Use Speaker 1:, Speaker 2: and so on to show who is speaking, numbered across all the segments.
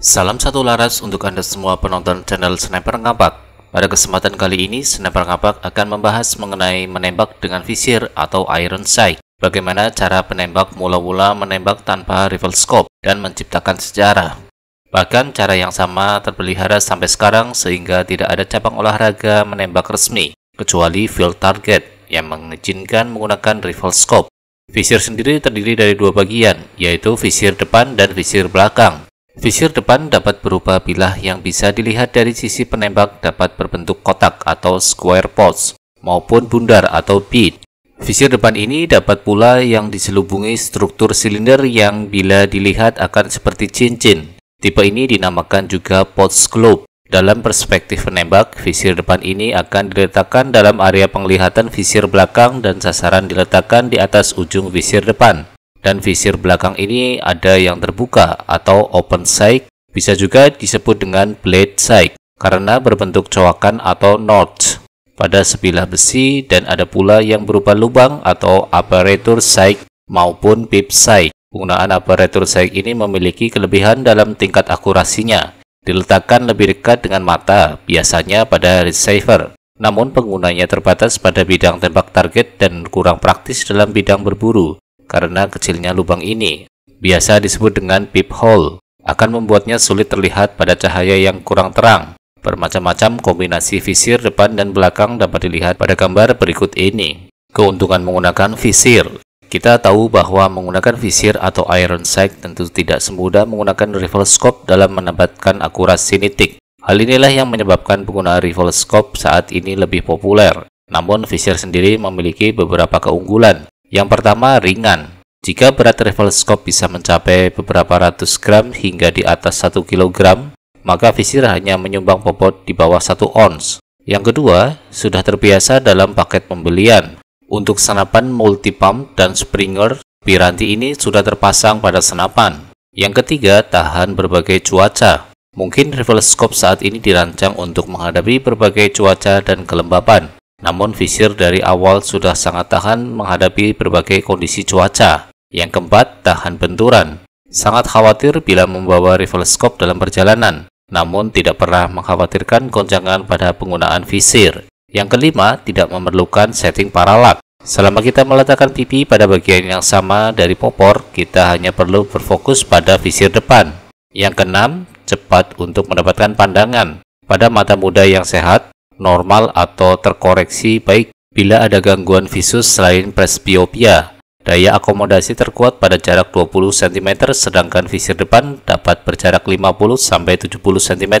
Speaker 1: Salam satu laras untuk Anda semua penonton channel Sniper Ngapak. Pada kesempatan kali ini, Sniper Ngapak akan membahas mengenai menembak dengan visir atau iron sight. Bagaimana cara penembak mula-mula menembak tanpa rifle scope dan menciptakan sejarah. Bahkan cara yang sama terpelihara sampai sekarang sehingga tidak ada cabang olahraga menembak resmi, kecuali field target yang mengizinkan menggunakan rifle scope. Visir sendiri terdiri dari dua bagian, yaitu visir depan dan visir belakang. Visir depan dapat berupa bilah yang bisa dilihat dari sisi penembak dapat berbentuk kotak atau square pots maupun bundar atau bead. Visir depan ini dapat pula yang diselubungi struktur silinder yang bila dilihat akan seperti cincin Tipe ini dinamakan juga Potts Globe. Dalam perspektif menembak, visir depan ini akan diletakkan dalam area penglihatan visir belakang dan sasaran diletakkan di atas ujung visir depan. Dan visir belakang ini ada yang terbuka atau open sight, bisa juga disebut dengan blade sight karena berbentuk coakan atau notch pada sebilah besi dan ada pula yang berupa lubang atau aperture sight maupun pip sight. Penggunaan aparatur saik ini memiliki kelebihan dalam tingkat akurasinya. Diletakkan lebih dekat dengan mata, biasanya pada receiver. Namun penggunanya terbatas pada bidang tembak target dan kurang praktis dalam bidang berburu karena kecilnya lubang ini. Biasa disebut dengan peep hole akan membuatnya sulit terlihat pada cahaya yang kurang terang. Bermacam-macam kombinasi visir depan dan belakang dapat dilihat pada gambar berikut ini. Keuntungan menggunakan visir kita tahu bahwa menggunakan visir atau iron sight tentu tidak semudah menggunakan rifle scope dalam menempatkan akurasi nitik. Hal inilah yang menyebabkan pengguna rifle scope saat ini lebih populer. Namun visir sendiri memiliki beberapa keunggulan. Yang pertama, ringan. Jika berat rifle scope bisa mencapai beberapa ratus gram hingga di atas 1 kg, maka visir hanya menyumbang bobot di bawah 1 ons. Yang kedua, sudah terbiasa dalam paket pembelian. Untuk senapan multi pump dan springer, piranti ini sudah terpasang pada senapan. Yang ketiga, tahan berbagai cuaca. Mungkin scope saat ini dirancang untuk menghadapi berbagai cuaca dan kelembapan. Namun visir dari awal sudah sangat tahan menghadapi berbagai kondisi cuaca. Yang keempat, tahan benturan. Sangat khawatir bila membawa scope dalam perjalanan, namun tidak pernah mengkhawatirkan goncangan pada penggunaan visir. Yang kelima, tidak memerlukan setting paralak. Selama kita meletakkan pipi pada bagian yang sama dari popor, kita hanya perlu berfokus pada visir depan. Yang keenam, cepat untuk mendapatkan pandangan. Pada mata muda yang sehat, normal atau terkoreksi baik bila ada gangguan visus selain presbiopia. Daya akomodasi terkuat pada jarak 20 cm sedangkan visir depan dapat berjarak 50 70 cm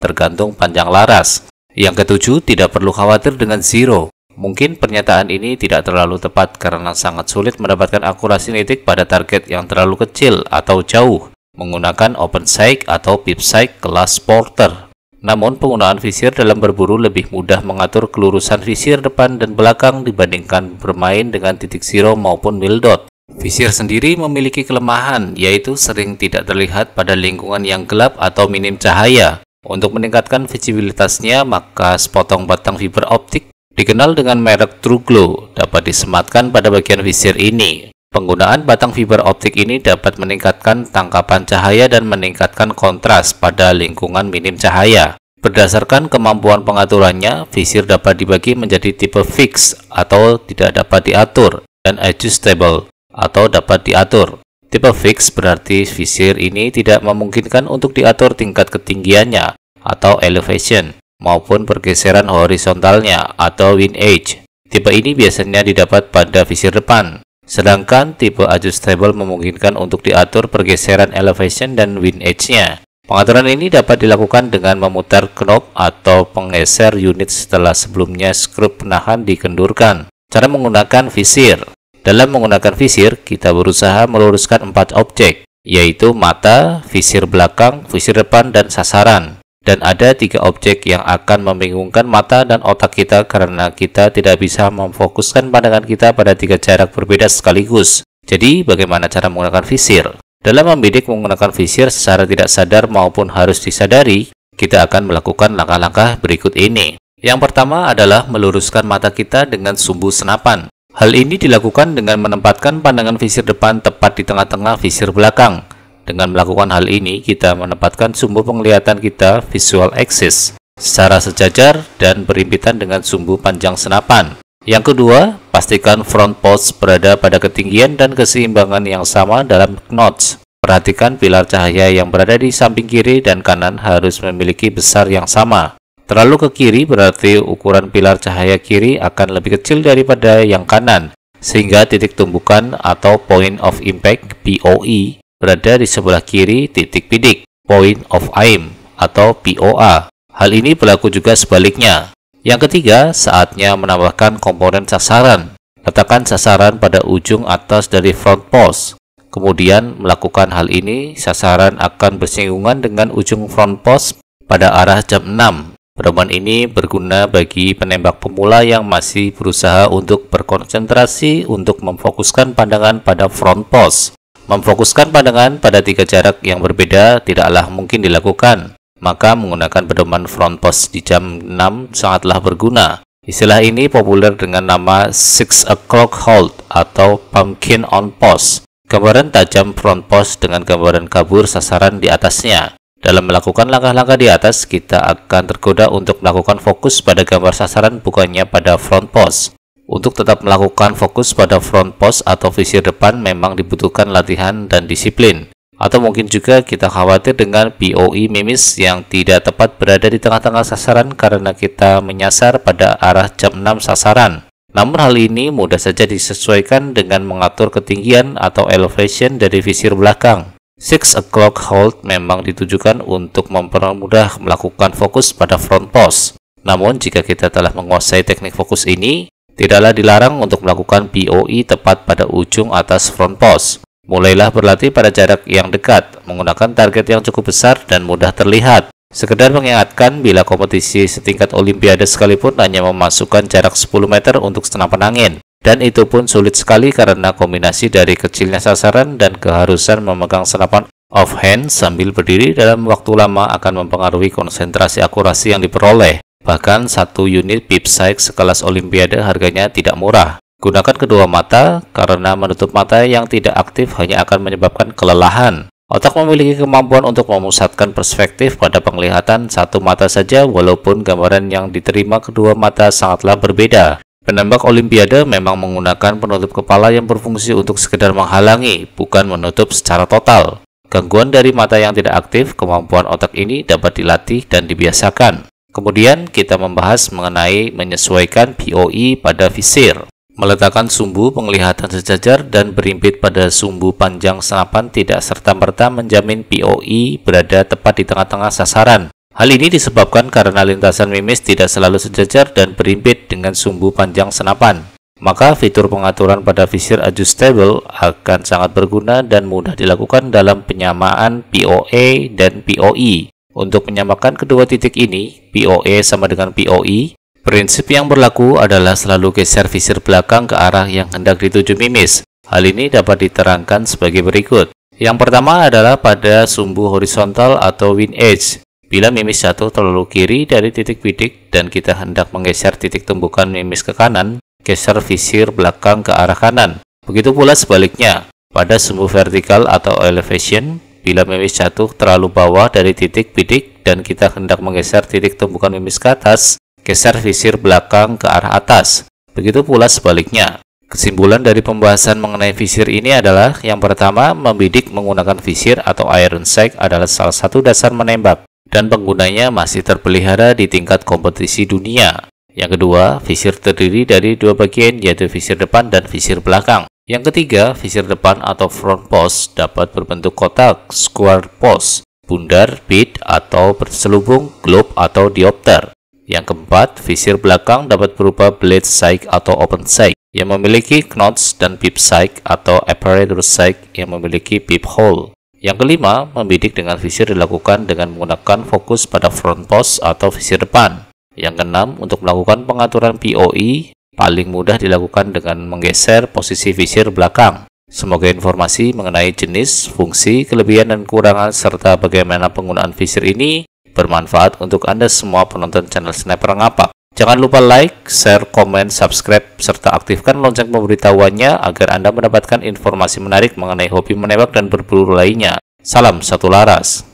Speaker 1: tergantung panjang laras. Yang ketujuh, tidak perlu khawatir dengan zero. Mungkin pernyataan ini tidak terlalu tepat karena sangat sulit mendapatkan akurasi nitik pada target yang terlalu kecil atau jauh menggunakan open sight atau pip sight kelas Porter. Namun, penggunaan visir dalam berburu lebih mudah mengatur kelurusan visir depan dan belakang dibandingkan bermain dengan titik zero maupun mil dot. Visir sendiri memiliki kelemahan, yaitu sering tidak terlihat pada lingkungan yang gelap atau minim cahaya. Untuk meningkatkan visibilitasnya, maka sepotong batang fiber optik dikenal dengan merek True Glow dapat disematkan pada bagian visir ini. Penggunaan batang fiber optik ini dapat meningkatkan tangkapan cahaya dan meningkatkan kontras pada lingkungan minim cahaya. Berdasarkan kemampuan pengaturannya, visir dapat dibagi menjadi tipe fix atau tidak dapat diatur dan adjustable atau dapat diatur. Tipe fix berarti visir ini tidak memungkinkan untuk diatur tingkat ketinggiannya atau elevation maupun pergeseran horizontalnya atau wind edge. Tipe ini biasanya didapat pada visir depan, sedangkan tipe adjustable memungkinkan untuk diatur pergeseran elevation dan wind edge-nya. Pengaturan ini dapat dilakukan dengan memutar knob atau penggeser unit setelah sebelumnya skrup penahan dikendurkan. Cara menggunakan visir dalam menggunakan visir, kita berusaha meluruskan empat objek, yaitu mata, visir belakang, visir depan, dan sasaran. Dan ada tiga objek yang akan membingungkan mata dan otak kita karena kita tidak bisa memfokuskan pandangan kita pada tiga jarak berbeda sekaligus. Jadi, bagaimana cara menggunakan visir? Dalam membidik menggunakan visir secara tidak sadar maupun harus disadari, kita akan melakukan langkah-langkah berikut ini. Yang pertama adalah meluruskan mata kita dengan sumbu senapan. Hal ini dilakukan dengan menempatkan pandangan visir depan tepat di tengah-tengah visir belakang. Dengan melakukan hal ini, kita menempatkan sumbu penglihatan kita visual axis secara sejajar dan berimpitan dengan sumbu panjang senapan. Yang kedua, pastikan front post berada pada ketinggian dan keseimbangan yang sama dalam knots. Perhatikan pilar cahaya yang berada di samping kiri dan kanan harus memiliki besar yang sama. Terlalu ke kiri berarti ukuran pilar cahaya kiri akan lebih kecil daripada yang kanan, sehingga titik tumbukan atau point of impact (POI) e, berada di sebelah kiri titik bidik, point of aim atau POA. Hal ini berlaku juga sebaliknya. Yang ketiga, saatnya menambahkan komponen sasaran. Letakkan sasaran pada ujung atas dari front post. Kemudian melakukan hal ini, sasaran akan bersinggungan dengan ujung front post pada arah jam 6 Pedoman ini berguna bagi penembak pemula yang masih berusaha untuk berkonsentrasi untuk memfokuskan pandangan pada front post. Memfokuskan pandangan pada tiga jarak yang berbeda tidaklah mungkin dilakukan, maka menggunakan pedoman front post di jam 6 sangatlah berguna. Istilah ini populer dengan nama six o'clock hold atau pumpkin on post. Gambaran tajam front post dengan gambaran kabur sasaran di atasnya. Dalam melakukan langkah-langkah di atas, kita akan tergoda untuk melakukan fokus pada gambar sasaran bukannya pada front post. Untuk tetap melakukan fokus pada front post atau visir depan memang dibutuhkan latihan dan disiplin. Atau mungkin juga kita khawatir dengan POI e mimis yang tidak tepat berada di tengah-tengah sasaran karena kita menyasar pada arah jam 6 sasaran. Namun hal ini mudah saja disesuaikan dengan mengatur ketinggian atau elevation dari visir belakang. Six o'clock hold memang ditujukan untuk mempermudah melakukan fokus pada front post. Namun, jika kita telah menguasai teknik fokus ini, tidaklah dilarang untuk melakukan POI e tepat pada ujung atas front post. Mulailah berlatih pada jarak yang dekat, menggunakan target yang cukup besar dan mudah terlihat. Sekedar mengingatkan, bila kompetisi setingkat olimpiade sekalipun hanya memasukkan jarak 10 meter untuk senapan angin. Dan itu pun sulit sekali karena kombinasi dari kecilnya sasaran dan keharusan memegang senapan offhand sambil berdiri dalam waktu lama akan mempengaruhi konsentrasi akurasi yang diperoleh. Bahkan satu unit pip sight sekelas olimpiade harganya tidak murah. Gunakan kedua mata karena menutup mata yang tidak aktif hanya akan menyebabkan kelelahan. Otak memiliki kemampuan untuk memusatkan perspektif pada penglihatan satu mata saja walaupun gambaran yang diterima kedua mata sangatlah berbeda. Penembak olimpiade memang menggunakan penutup kepala yang berfungsi untuk sekedar menghalangi, bukan menutup secara total. Gangguan dari mata yang tidak aktif, kemampuan otak ini dapat dilatih dan dibiasakan. Kemudian kita membahas mengenai menyesuaikan POI e pada visir. Meletakkan sumbu penglihatan sejajar dan berimpit pada sumbu panjang senapan tidak serta-merta menjamin POI e berada tepat di tengah-tengah sasaran. Hal ini disebabkan karena lintasan mimis tidak selalu sejajar dan berimpit dengan sumbu panjang senapan. Maka fitur pengaturan pada visir adjustable akan sangat berguna dan mudah dilakukan dalam penyamaan POE dan POI. Untuk menyamakan kedua titik ini, POE sama dengan POI, prinsip yang berlaku adalah selalu geser visir belakang ke arah yang hendak dituju mimis. Hal ini dapat diterangkan sebagai berikut. Yang pertama adalah pada sumbu horizontal atau win edge. Bila mimis jatuh terlalu kiri dari titik bidik dan kita hendak menggeser titik tumbukan mimis ke kanan, geser visir belakang ke arah kanan. Begitu pula sebaliknya, pada sumbu vertikal atau elevation, bila mimis jatuh terlalu bawah dari titik bidik dan kita hendak menggeser titik tumbukan mimis ke atas, geser visir belakang ke arah atas. Begitu pula sebaliknya. Kesimpulan dari pembahasan mengenai visir ini adalah yang pertama, membidik menggunakan visir atau iron sight adalah salah satu dasar menembak dan penggunanya masih terpelihara di tingkat kompetisi dunia. Yang kedua, visir terdiri dari dua bagian yaitu visir depan dan visir belakang. Yang ketiga, visir depan atau front post dapat berbentuk kotak, square post, bundar, bit atau berselubung, globe atau diopter. Yang keempat, visir belakang dapat berupa blade sight atau open sight yang memiliki knots dan pip sight atau apparatus sight yang memiliki pip hole. Yang kelima, membidik dengan visir dilakukan dengan menggunakan fokus pada front post atau visir depan. Yang keenam, untuk melakukan pengaturan POI, e, paling mudah dilakukan dengan menggeser posisi visir belakang. Semoga informasi mengenai jenis, fungsi, kelebihan, dan kekurangan, serta bagaimana penggunaan visir ini bermanfaat untuk Anda semua penonton channel Sniper Ngapak. Jangan lupa like, share, komen, subscribe, serta aktifkan lonceng pemberitahuannya agar Anda mendapatkan informasi menarik mengenai hobi menembak dan berburu lainnya. Salam satu laras.